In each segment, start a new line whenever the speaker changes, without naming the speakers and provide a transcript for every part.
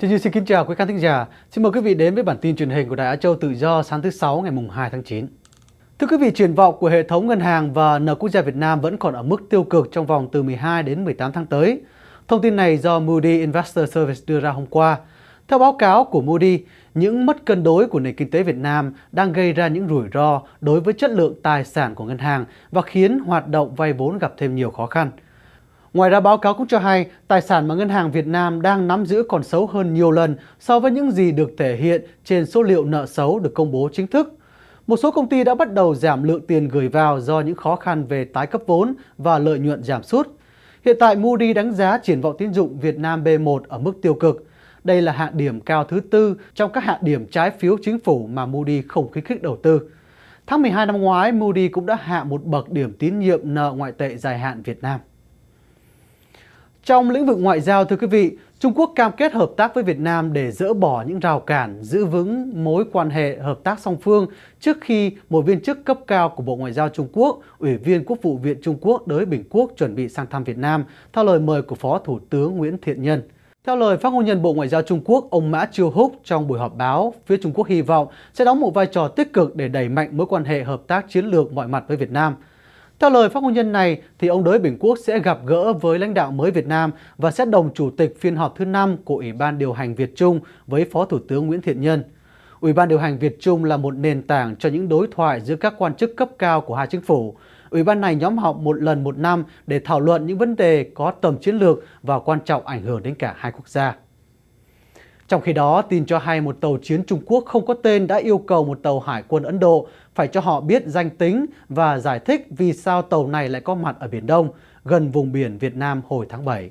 Chương trình xin kính chào quý khán thính giả. Xin mời quý vị đến với bản tin truyền hình của Đài Á Châu Tự Do sáng thứ Sáu ngày 2 tháng 9. Thưa quý vị, triển vọng của hệ thống ngân hàng và nợ quốc gia Việt Nam vẫn còn ở mức tiêu cực trong vòng từ 12 đến 18 tháng tới. Thông tin này do Moody Investor Service đưa ra hôm qua. Theo báo cáo của Moody, những mất cân đối của nền kinh tế Việt Nam đang gây ra những rủi ro đối với chất lượng tài sản của ngân hàng và khiến hoạt động vay vốn gặp thêm nhiều khó khăn – Ngoài ra báo cáo cũng cho hay tài sản mà Ngân hàng Việt Nam đang nắm giữ còn xấu hơn nhiều lần so với những gì được thể hiện trên số liệu nợ xấu được công bố chính thức. Một số công ty đã bắt đầu giảm lượng tiền gửi vào do những khó khăn về tái cấp vốn và lợi nhuận giảm sút. Hiện tại Moody đánh giá triển vọng tín dụng Việt Nam B1 ở mức tiêu cực. Đây là hạn điểm cao thứ tư trong các hạn điểm trái phiếu chính phủ mà Moody không khuyến khích đầu tư. Tháng 12 năm ngoái, Moody cũng đã hạ một bậc điểm tín nhiệm nợ ngoại tệ dài hạn Việt Nam. Trong lĩnh vực ngoại giao, thưa quý vị, Trung Quốc cam kết hợp tác với Việt Nam để dỡ bỏ những rào cản, giữ vững mối quan hệ hợp tác song phương trước khi một viên chức cấp cao của Bộ Ngoại giao Trung Quốc, Ủy viên Quốc vụ Viện Trung Quốc đới Bình Quốc chuẩn bị sang thăm Việt Nam, theo lời mời của Phó Thủ tướng Nguyễn Thiện Nhân. Theo lời phát ngôn nhân Bộ Ngoại giao Trung Quốc, ông Mã Chiêu Húc trong buổi họp báo, phía Trung Quốc hy vọng sẽ đóng một vai trò tích cực để đẩy mạnh mối quan hệ hợp tác chiến lược mọi mặt với Việt Nam – theo lời phát ngôn nhân này, thì ông Đới Bình Quốc sẽ gặp gỡ với lãnh đạo mới Việt Nam và sẽ đồng chủ tịch phiên họp thứ 5 của Ủy ban điều hành Việt Trung với Phó Thủ tướng Nguyễn Thiện Nhân. Ủy ban điều hành Việt Trung là một nền tảng cho những đối thoại giữa các quan chức cấp cao của hai chính phủ. Ủy ban này nhóm họp một lần một năm để thảo luận những vấn đề có tầm chiến lược và quan trọng ảnh hưởng đến cả hai quốc gia. Trong khi đó, tin cho hay một tàu chiến Trung Quốc không có tên đã yêu cầu một tàu hải quân Ấn Độ phải cho họ biết danh tính và giải thích vì sao tàu này lại có mặt ở Biển Đông, gần vùng biển Việt Nam hồi tháng 7.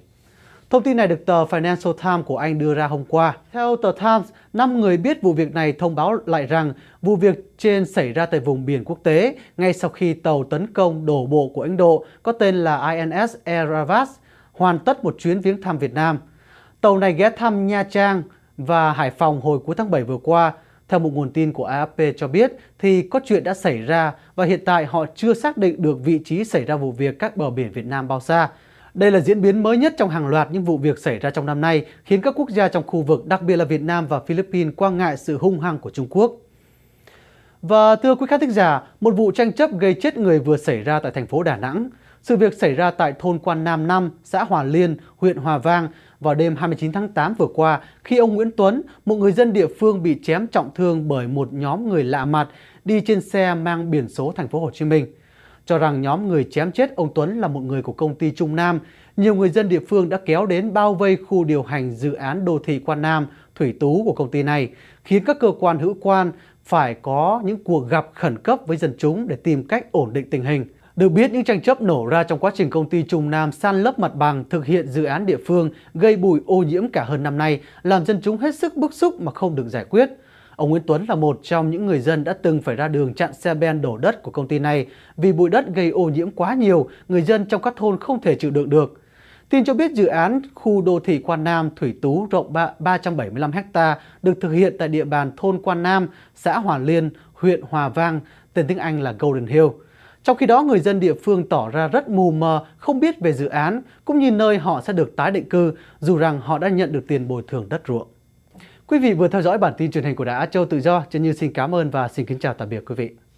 Thông tin này được tờ Financial Times của Anh đưa ra hôm qua. Theo tờ Times, 5 người biết vụ việc này thông báo lại rằng vụ việc trên xảy ra tại vùng biển quốc tế ngay sau khi tàu tấn công đổ bộ của Ấn Độ có tên là INS Aravas hoàn tất một chuyến viếng thăm Việt Nam. Tàu này ghé thăm Nha Trang, và Hải Phòng hồi cuối tháng 7 vừa qua. Theo một nguồn tin của AFP cho biết thì có chuyện đã xảy ra và hiện tại họ chưa xác định được vị trí xảy ra vụ việc các bờ biển Việt Nam bao xa. Đây là diễn biến mới nhất trong hàng loạt những vụ việc xảy ra trong năm nay, khiến các quốc gia trong khu vực, đặc biệt là Việt Nam và Philippines, quan ngại sự hung hăng của Trung Quốc. Và thưa quý khán thính giả, một vụ tranh chấp gây chết người vừa xảy ra tại thành phố Đà Nẵng. Sự việc xảy ra tại thôn Quan Nam 5, xã Hòa Liên, huyện Hòa Vang vào đêm 29 tháng 8 vừa qua khi ông Nguyễn Tuấn, một người dân địa phương bị chém trọng thương bởi một nhóm người lạ mặt đi trên xe mang biển số thành phố Hồ Chí Minh. Cho rằng nhóm người chém chết ông Tuấn là một người của công ty Trung Nam, nhiều người dân địa phương đã kéo đến bao vây khu điều hành dự án đô thị Quan Nam, Thủy Tú của công ty này, khiến các cơ quan hữu quan phải có những cuộc gặp khẩn cấp với dân chúng để tìm cách ổn định tình hình. Được biết, những tranh chấp nổ ra trong quá trình công ty Trung Nam san lấp mặt bằng thực hiện dự án địa phương gây bụi ô nhiễm cả hơn năm nay, làm dân chúng hết sức bức xúc mà không được giải quyết. Ông Nguyễn Tuấn là một trong những người dân đã từng phải ra đường chặn xe ben đổ đất của công ty này vì bụi đất gây ô nhiễm quá nhiều, người dân trong các thôn không thể chịu đựng được. Tin cho biết dự án khu đô thị Quan Nam Thủy Tú rộng 375 ha được thực hiện tại địa bàn thôn Quan Nam, xã Hòa Liên, huyện Hòa Vang, tên tiếng Anh là Golden Hill. Trong khi đó, người dân địa phương tỏ ra rất mù mờ, không biết về dự án, cũng như nơi họ sẽ được tái định cư, dù rằng họ đã nhận được tiền bồi thường đất ruộng. Quý vị vừa theo dõi bản tin truyền hình của Đài Á Châu Tự Do, Chân Như xin cảm ơn và xin kính chào tạm biệt quý vị.